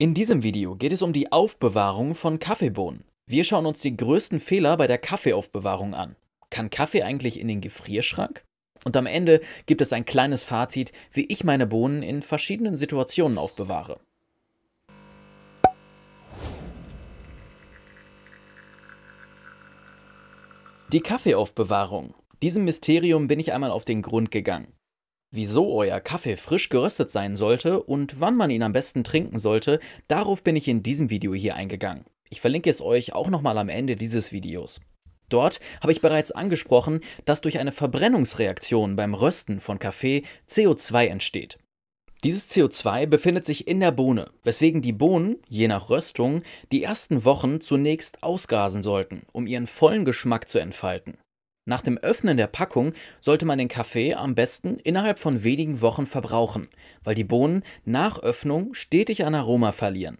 In diesem Video geht es um die Aufbewahrung von Kaffeebohnen. Wir schauen uns die größten Fehler bei der Kaffeeaufbewahrung an. Kann Kaffee eigentlich in den Gefrierschrank? Und am Ende gibt es ein kleines Fazit, wie ich meine Bohnen in verschiedenen Situationen aufbewahre. Die Kaffeeaufbewahrung. Diesem Mysterium bin ich einmal auf den Grund gegangen. Wieso euer Kaffee frisch geröstet sein sollte und wann man ihn am besten trinken sollte, darauf bin ich in diesem Video hier eingegangen. Ich verlinke es euch auch nochmal am Ende dieses Videos. Dort habe ich bereits angesprochen, dass durch eine Verbrennungsreaktion beim Rösten von Kaffee CO2 entsteht. Dieses CO2 befindet sich in der Bohne, weswegen die Bohnen, je nach Röstung, die ersten Wochen zunächst ausgasen sollten, um ihren vollen Geschmack zu entfalten. Nach dem Öffnen der Packung sollte man den Kaffee am besten innerhalb von wenigen Wochen verbrauchen, weil die Bohnen nach Öffnung stetig an Aroma verlieren.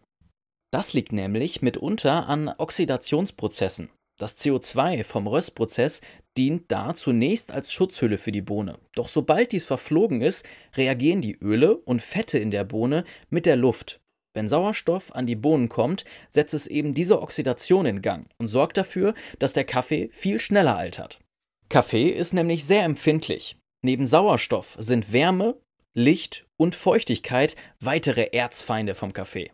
Das liegt nämlich mitunter an Oxidationsprozessen. Das CO2 vom Röstprozess dient da zunächst als Schutzhülle für die Bohne. Doch sobald dies verflogen ist, reagieren die Öle und Fette in der Bohne mit der Luft. Wenn Sauerstoff an die Bohnen kommt, setzt es eben diese Oxidation in Gang und sorgt dafür, dass der Kaffee viel schneller altert. Kaffee ist nämlich sehr empfindlich. Neben Sauerstoff sind Wärme, Licht und Feuchtigkeit weitere Erzfeinde vom Kaffee.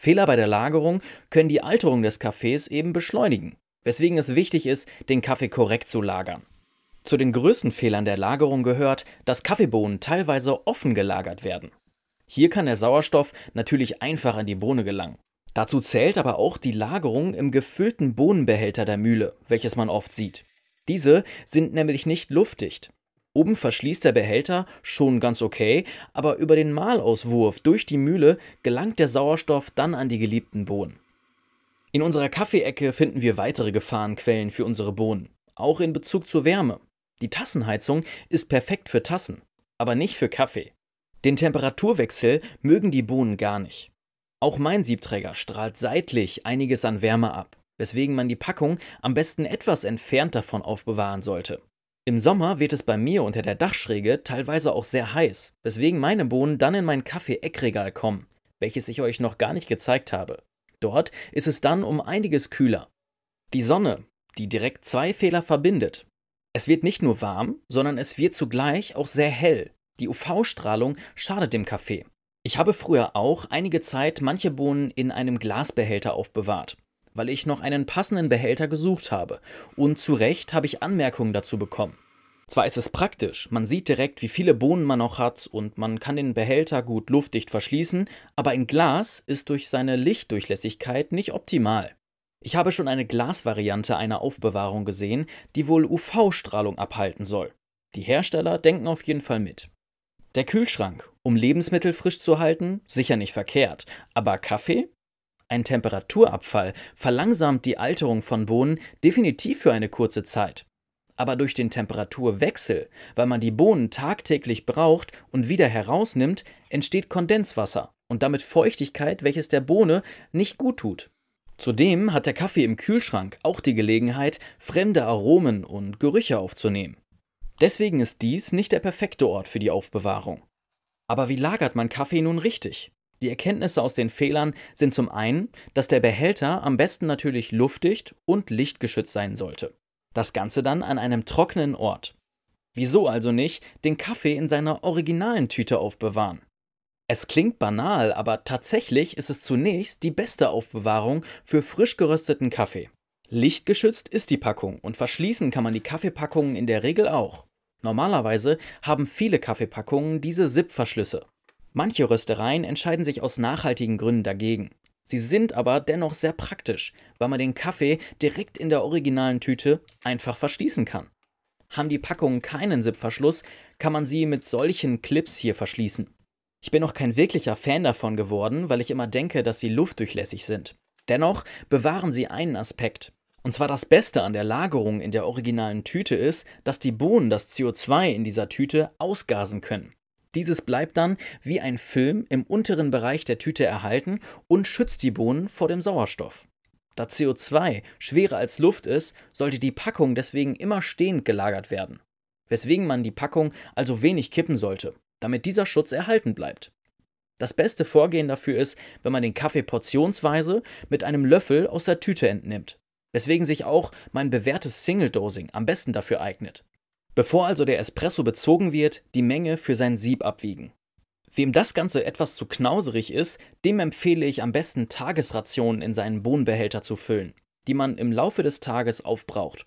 Fehler bei der Lagerung können die Alterung des Kaffees eben beschleunigen, weswegen es wichtig ist, den Kaffee korrekt zu lagern. Zu den größten Fehlern der Lagerung gehört, dass Kaffeebohnen teilweise offen gelagert werden. Hier kann der Sauerstoff natürlich einfach an die Bohne gelangen. Dazu zählt aber auch die Lagerung im gefüllten Bohnenbehälter der Mühle, welches man oft sieht. Diese sind nämlich nicht luftdicht. Oben verschließt der Behälter schon ganz okay, aber über den Malauswurf durch die Mühle gelangt der Sauerstoff dann an die geliebten Bohnen. In unserer Kaffeeecke finden wir weitere Gefahrenquellen für unsere Bohnen, auch in Bezug zur Wärme. Die Tassenheizung ist perfekt für Tassen, aber nicht für Kaffee. Den Temperaturwechsel mögen die Bohnen gar nicht. Auch mein Siebträger strahlt seitlich einiges an Wärme ab weswegen man die Packung am besten etwas entfernt davon aufbewahren sollte. Im Sommer wird es bei mir unter der Dachschräge teilweise auch sehr heiß, weswegen meine Bohnen dann in mein Kaffee-Eckregal kommen, welches ich euch noch gar nicht gezeigt habe. Dort ist es dann um einiges kühler. Die Sonne, die direkt zwei Fehler verbindet. Es wird nicht nur warm, sondern es wird zugleich auch sehr hell. Die UV-Strahlung schadet dem Kaffee. Ich habe früher auch einige Zeit manche Bohnen in einem Glasbehälter aufbewahrt weil ich noch einen passenden Behälter gesucht habe und zu Recht habe ich Anmerkungen dazu bekommen. Zwar ist es praktisch, man sieht direkt, wie viele Bohnen man noch hat und man kann den Behälter gut luftdicht verschließen, aber ein Glas ist durch seine Lichtdurchlässigkeit nicht optimal. Ich habe schon eine Glasvariante einer Aufbewahrung gesehen, die wohl UV-Strahlung abhalten soll. Die Hersteller denken auf jeden Fall mit. Der Kühlschrank, um Lebensmittel frisch zu halten, sicher nicht verkehrt, aber Kaffee ein Temperaturabfall verlangsamt die Alterung von Bohnen definitiv für eine kurze Zeit. Aber durch den Temperaturwechsel, weil man die Bohnen tagtäglich braucht und wieder herausnimmt, entsteht Kondenswasser und damit Feuchtigkeit, welches der Bohne nicht gut tut. Zudem hat der Kaffee im Kühlschrank auch die Gelegenheit, fremde Aromen und Gerüche aufzunehmen. Deswegen ist dies nicht der perfekte Ort für die Aufbewahrung. Aber wie lagert man Kaffee nun richtig? Die Erkenntnisse aus den Fehlern sind zum einen, dass der Behälter am besten natürlich luftdicht und lichtgeschützt sein sollte. Das Ganze dann an einem trockenen Ort. Wieso also nicht den Kaffee in seiner originalen Tüte aufbewahren? Es klingt banal, aber tatsächlich ist es zunächst die beste Aufbewahrung für frisch gerösteten Kaffee. Lichtgeschützt ist die Packung und verschließen kann man die Kaffeepackungen in der Regel auch. Normalerweise haben viele Kaffeepackungen diese SIP-Verschlüsse. Manche Röstereien entscheiden sich aus nachhaltigen Gründen dagegen. Sie sind aber dennoch sehr praktisch, weil man den Kaffee direkt in der originalen Tüte einfach verschließen kann. Haben die Packungen keinen Zipverschluss, kann man sie mit solchen Clips hier verschließen. Ich bin noch kein wirklicher Fan davon geworden, weil ich immer denke, dass sie luftdurchlässig sind. Dennoch bewahren sie einen Aspekt. Und zwar das Beste an der Lagerung in der originalen Tüte ist, dass die Bohnen das CO2 in dieser Tüte ausgasen können. Dieses bleibt dann wie ein Film im unteren Bereich der Tüte erhalten und schützt die Bohnen vor dem Sauerstoff. Da CO2 schwerer als Luft ist, sollte die Packung deswegen immer stehend gelagert werden, weswegen man die Packung also wenig kippen sollte, damit dieser Schutz erhalten bleibt. Das beste Vorgehen dafür ist, wenn man den Kaffee portionsweise mit einem Löffel aus der Tüte entnimmt, weswegen sich auch mein bewährtes Single-Dosing am besten dafür eignet. Bevor also der Espresso bezogen wird, die Menge für sein Sieb abwiegen. Wem das Ganze etwas zu knauserig ist, dem empfehle ich am besten Tagesrationen in seinen Bohnenbehälter zu füllen, die man im Laufe des Tages aufbraucht.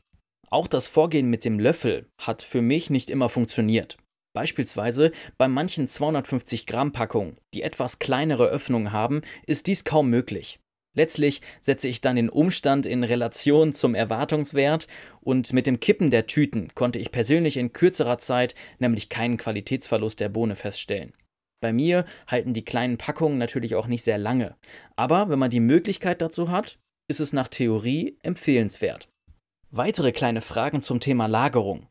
Auch das Vorgehen mit dem Löffel hat für mich nicht immer funktioniert. Beispielsweise bei manchen 250 Gramm Packungen, die etwas kleinere Öffnungen haben, ist dies kaum möglich. Letztlich setze ich dann den Umstand in Relation zum Erwartungswert und mit dem Kippen der Tüten konnte ich persönlich in kürzerer Zeit nämlich keinen Qualitätsverlust der Bohne feststellen. Bei mir halten die kleinen Packungen natürlich auch nicht sehr lange, aber wenn man die Möglichkeit dazu hat, ist es nach Theorie empfehlenswert. Weitere kleine Fragen zum Thema Lagerung.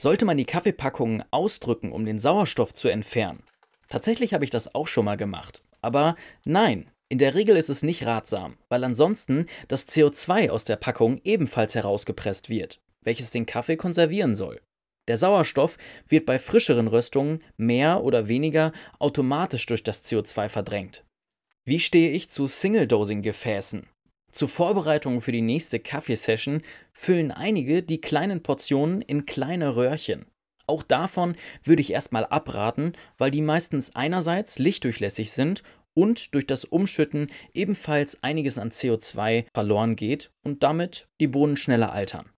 Sollte man die Kaffeepackungen ausdrücken, um den Sauerstoff zu entfernen? Tatsächlich habe ich das auch schon mal gemacht. Aber nein, in der Regel ist es nicht ratsam, weil ansonsten das CO2 aus der Packung ebenfalls herausgepresst wird, welches den Kaffee konservieren soll. Der Sauerstoff wird bei frischeren Röstungen mehr oder weniger automatisch durch das CO2 verdrängt. Wie stehe ich zu Single-Dosing-Gefäßen? Zur Vorbereitung für die nächste Kaffeesession füllen einige die kleinen Portionen in kleine Röhrchen. Auch davon würde ich erstmal abraten, weil die meistens einerseits lichtdurchlässig sind und durch das Umschütten ebenfalls einiges an CO2 verloren geht und damit die Bohnen schneller altern.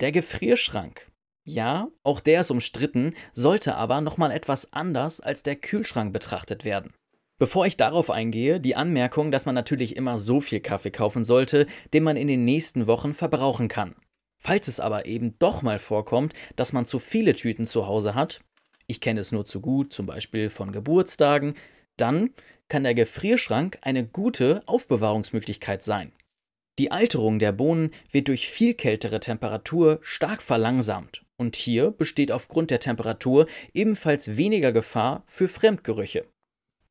Der Gefrierschrank. Ja, auch der ist umstritten, sollte aber nochmal etwas anders als der Kühlschrank betrachtet werden. Bevor ich darauf eingehe, die Anmerkung, dass man natürlich immer so viel Kaffee kaufen sollte, den man in den nächsten Wochen verbrauchen kann. Falls es aber eben doch mal vorkommt, dass man zu viele Tüten zu Hause hat, ich kenne es nur zu gut, zum Beispiel von Geburtstagen, dann kann der Gefrierschrank eine gute Aufbewahrungsmöglichkeit sein. Die Alterung der Bohnen wird durch viel kältere Temperatur stark verlangsamt und hier besteht aufgrund der Temperatur ebenfalls weniger Gefahr für Fremdgerüche.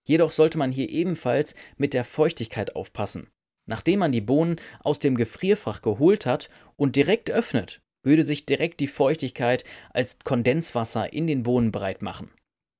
Jedoch sollte man hier ebenfalls mit der Feuchtigkeit aufpassen. Nachdem man die Bohnen aus dem Gefrierfach geholt hat und direkt öffnet, würde sich direkt die Feuchtigkeit als Kondenswasser in den Bohnen breit machen.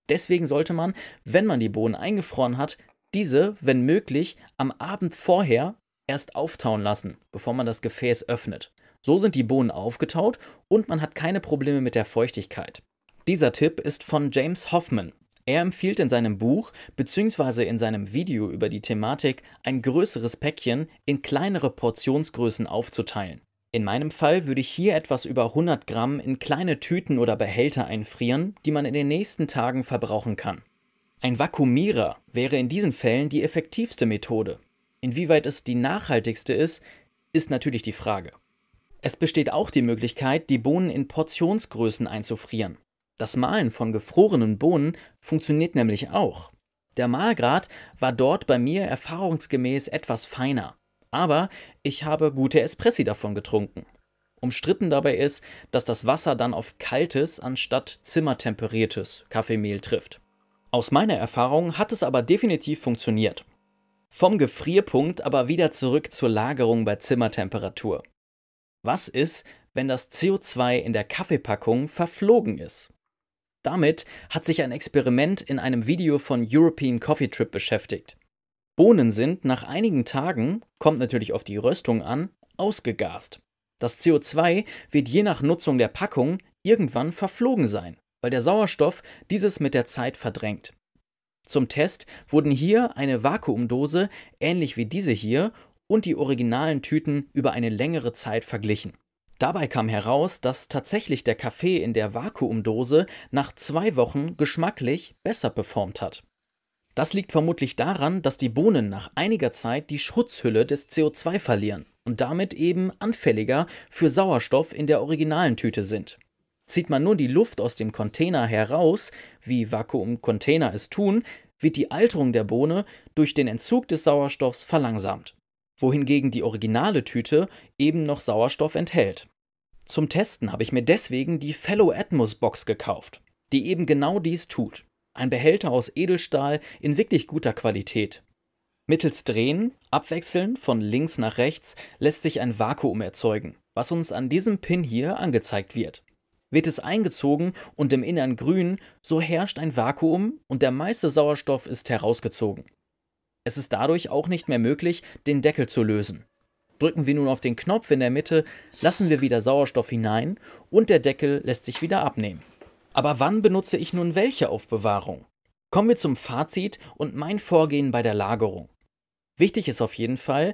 Deswegen sollte man, wenn man die Bohnen eingefroren hat, diese, wenn möglich, am Abend vorher erst auftauen lassen, bevor man das Gefäß öffnet. So sind die Bohnen aufgetaut und man hat keine Probleme mit der Feuchtigkeit. Dieser Tipp ist von James Hoffman. Er empfiehlt in seinem Buch bzw. in seinem Video über die Thematik, ein größeres Päckchen in kleinere Portionsgrößen aufzuteilen. In meinem Fall würde ich hier etwas über 100 Gramm in kleine Tüten oder Behälter einfrieren, die man in den nächsten Tagen verbrauchen kann. Ein Vakuumierer wäre in diesen Fällen die effektivste Methode. Inwieweit es die nachhaltigste ist, ist natürlich die Frage. Es besteht auch die Möglichkeit, die Bohnen in Portionsgrößen einzufrieren. Das Mahlen von gefrorenen Bohnen funktioniert nämlich auch. Der Mahlgrad war dort bei mir erfahrungsgemäß etwas feiner aber ich habe gute Espressi davon getrunken. Umstritten dabei ist, dass das Wasser dann auf kaltes anstatt zimmertemperiertes Kaffeemehl trifft. Aus meiner Erfahrung hat es aber definitiv funktioniert. Vom Gefrierpunkt aber wieder zurück zur Lagerung bei Zimmertemperatur. Was ist, wenn das CO2 in der Kaffeepackung verflogen ist? Damit hat sich ein Experiment in einem Video von European Coffee Trip beschäftigt. Bohnen sind nach einigen Tagen, kommt natürlich auf die Röstung an, ausgegast. Das CO2 wird je nach Nutzung der Packung irgendwann verflogen sein, weil der Sauerstoff dieses mit der Zeit verdrängt. Zum Test wurden hier eine Vakuumdose, ähnlich wie diese hier, und die originalen Tüten über eine längere Zeit verglichen. Dabei kam heraus, dass tatsächlich der Kaffee in der Vakuumdose nach zwei Wochen geschmacklich besser performt hat. Das liegt vermutlich daran, dass die Bohnen nach einiger Zeit die Schutzhülle des CO2 verlieren und damit eben anfälliger für Sauerstoff in der originalen Tüte sind. Zieht man nun die Luft aus dem Container heraus, wie Vakuumcontainer es tun, wird die Alterung der Bohne durch den Entzug des Sauerstoffs verlangsamt, wohingegen die originale Tüte eben noch Sauerstoff enthält. Zum Testen habe ich mir deswegen die Fellow Atmos Box gekauft, die eben genau dies tut. Ein Behälter aus Edelstahl in wirklich guter Qualität. Mittels Drehen, Abwechseln von links nach rechts lässt sich ein Vakuum erzeugen, was uns an diesem Pin hier angezeigt wird. Wird es eingezogen und im Innern grün, so herrscht ein Vakuum und der meiste Sauerstoff ist herausgezogen. Es ist dadurch auch nicht mehr möglich, den Deckel zu lösen. Drücken wir nun auf den Knopf in der Mitte, lassen wir wieder Sauerstoff hinein und der Deckel lässt sich wieder abnehmen. Aber wann benutze ich nun welche Aufbewahrung? Kommen wir zum Fazit und mein Vorgehen bei der Lagerung. Wichtig ist auf jeden Fall,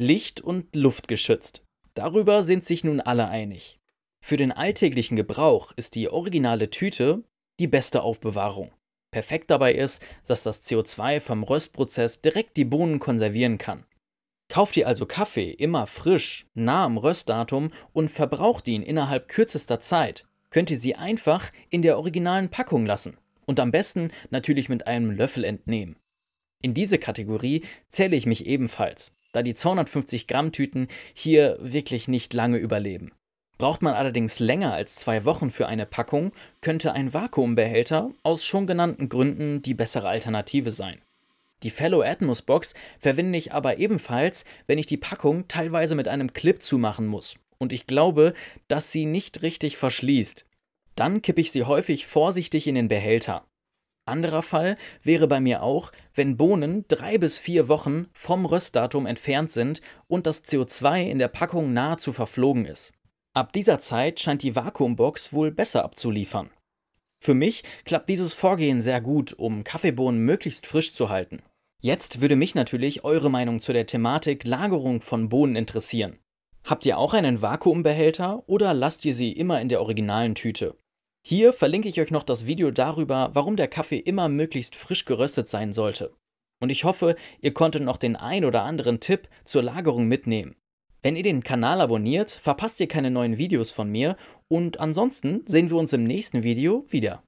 Licht und Luft geschützt. Darüber sind sich nun alle einig. Für den alltäglichen Gebrauch ist die originale Tüte die beste Aufbewahrung. Perfekt dabei ist, dass das CO2 vom Röstprozess direkt die Bohnen konservieren kann. Kauft ihr also Kaffee immer frisch, nah am Röstdatum und verbraucht ihn innerhalb kürzester Zeit, könnt ihr sie einfach in der originalen Packung lassen und am besten natürlich mit einem Löffel entnehmen. In diese Kategorie zähle ich mich ebenfalls, da die 250 Gramm Tüten hier wirklich nicht lange überleben. Braucht man allerdings länger als zwei Wochen für eine Packung, könnte ein Vakuumbehälter aus schon genannten Gründen die bessere Alternative sein. Die Fellow Atmos Box verwende ich aber ebenfalls, wenn ich die Packung teilweise mit einem Clip zumachen muss und ich glaube, dass sie nicht richtig verschließt. Dann kippe ich sie häufig vorsichtig in den Behälter. Anderer Fall wäre bei mir auch, wenn Bohnen drei bis vier Wochen vom Röstdatum entfernt sind und das CO2 in der Packung nahezu verflogen ist. Ab dieser Zeit scheint die Vakuumbox wohl besser abzuliefern. Für mich klappt dieses Vorgehen sehr gut, um Kaffeebohnen möglichst frisch zu halten. Jetzt würde mich natürlich eure Meinung zu der Thematik Lagerung von Bohnen interessieren. Habt ihr auch einen Vakuumbehälter oder lasst ihr sie immer in der originalen Tüte? Hier verlinke ich euch noch das Video darüber, warum der Kaffee immer möglichst frisch geröstet sein sollte. Und ich hoffe, ihr konntet noch den ein oder anderen Tipp zur Lagerung mitnehmen. Wenn ihr den Kanal abonniert, verpasst ihr keine neuen Videos von mir und ansonsten sehen wir uns im nächsten Video wieder.